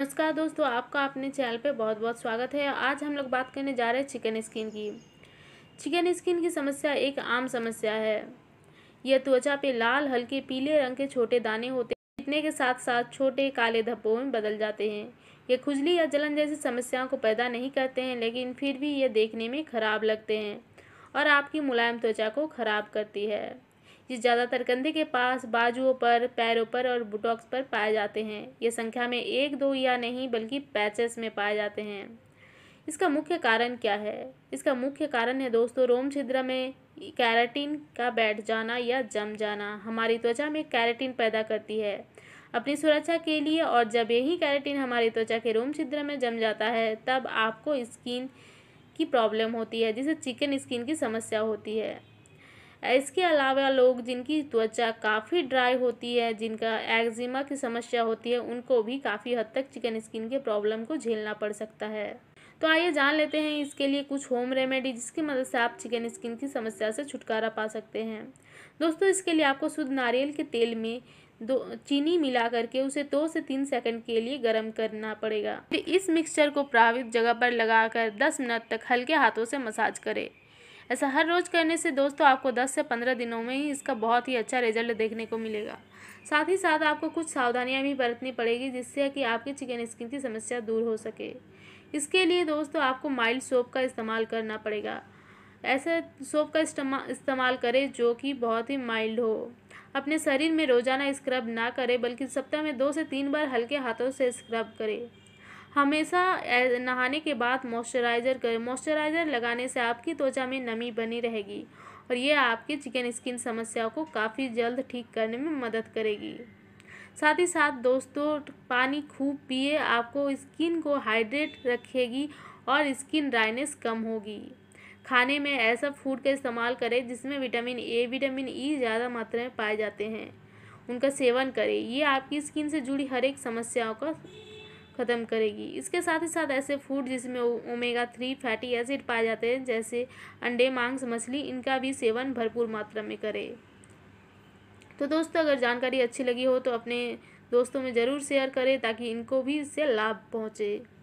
नमस्कार दोस्तों आपका अपने चैनल पे बहुत बहुत स्वागत है आज हम लोग बात करने जा रहे हैं चिकन स्किन की चिकन स्किन की समस्या एक आम समस्या है यह त्वचा पे लाल हल्के पीले रंग के छोटे दाने होते हैं जितने के साथ साथ छोटे काले धब्बों में बदल जाते हैं ये खुजली या जलन जैसी समस्याओं को पैदा नहीं करते हैं लेकिन फिर भी ये देखने में खराब लगते हैं और आपकी मुलायम त्वचा को खराब करती है ये ज़्यादातर कंधे के पास बाजुओं पर पैरों पर और बुटॉक्स पर पाए जाते हैं ये संख्या में एक दो या नहीं बल्कि पैचेस में पाए जाते हैं इसका मुख्य कारण क्या है इसका मुख्य कारण है दोस्तों रोम छिद्र में कैरेटीन का बैठ जाना या जम जाना हमारी त्वचा में कैरेटिन पैदा करती है अपनी सुरक्षा के लिए और जब यही कैरेटीन हमारी त्वचा के रोम छिद्र में जम जाता है तब आपको स्किन की प्रॉब्लम होती है जिसे चिकन स्किन की समस्या होती है इसके अलावा लोग जिनकी त्वचा काफ़ी ड्राई होती है जिनका एक्जिमा की समस्या होती है उनको भी काफ़ी हद तक चिकन स्किन के प्रॉब्लम को झेलना पड़ सकता है तो आइए जान लेते हैं इसके लिए कुछ होम रेमेडी जिसकी मदद से आप चिकन स्किन की समस्या से छुटकारा पा सकते हैं दोस्तों इसके लिए आपको शुद्ध नारियल के तेल में दो चीनी मिला करके उसे दो से तीन सेकंड के लिए गर्म करना पड़ेगा फिर इस मिक्सचर को प्रभावित जगह पर लगाकर 10 मिनट तक हल्के हाथों से मसाज करें ऐसा हर रोज़ करने से दोस्तों तो आपको दस से पंद्रह दिनों में ही इसका बहुत ही अच्छा रिजल्ट देखने को मिलेगा साथ ही साथ आपको कुछ सावधानियाँ भी बरतनी पड़ेगी जिससे कि आपकी चिकन स्किन की समस्या दूर हो सके इसके लिए दोस्तों आपको माइल्ड सोप का इस्तेमाल करना पड़ेगा ऐसे सोप का इस्तेमाल करें जो कि बहुत ही माइल्ड हो अपने शरीर में रोज़ाना स्क्रब ना करें बल्कि सप्ताह में दो से तीन बार हल्के हाथों से स्क्रब करें हमेशा नहाने के बाद मॉइस्चराइज़र करें मॉइस्चराइज़र लगाने से आपकी त्वचा में नमी बनी रहेगी और ये आपकी चिकन स्किन समस्या को काफ़ी जल्द ठीक करने में मदद करेगी साथ ही साथ दोस्तों पानी खूब पिए आपको स्किन को हाइड्रेट रखेगी और स्किन ड्राइनेस कम होगी खाने में ऐसा फूड का इस्तेमाल करें जिसमें विटामिन ए विटामिन ई ज़्यादा मात्रा में पाए जाते हैं उनका सेवन करें ये आपकी स्किन से जुड़ी हर एक समस्याओं का ख़त्म करेगी इसके साथ ही साथ ऐसे फूड जिसमें ओमेगा थ्री फैटी एसिड पाए जाते हैं जैसे अंडे मांस मछली इनका भी सेवन भरपूर मात्रा में करें तो दोस्तों अगर जानकारी अच्छी लगी हो तो अपने दोस्तों में ज़रूर शेयर करें ताकि इनको भी इससे लाभ पहुँचे